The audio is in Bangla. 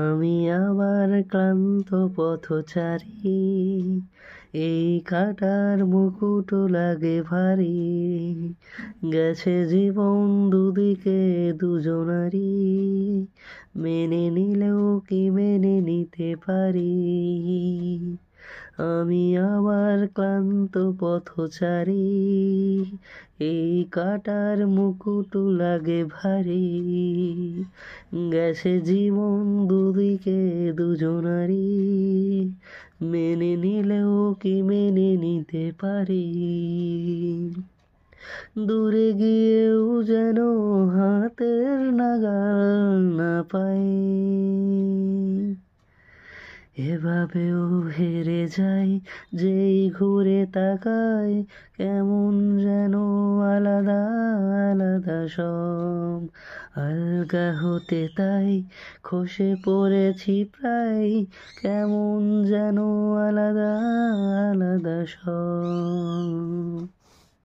আমি আবার ক্লান্ত পথচারী এই কাটার মুকুট লাগে ভারী গেছে জীবন দুদিকে দুজনারই মেনে নিলেও কি মেনে নিতে পারি আমি আবার ক্লান্ত পথচারী এই কাটার মুকুট লাগে ভারী গেছে জীবন দুদিকে দুজনারই মেনে নিলেও কি মেনে নিতে পারি দূরে গিয়েও যেন হাতের নাগাল না পাই এভাবেও হেরে যাই যেই ঘুরে তাকায় কেমন সব আলগা হতে তাই খসে পড়েছি প্রায় কেমন যেন আলাদা আলাদা সব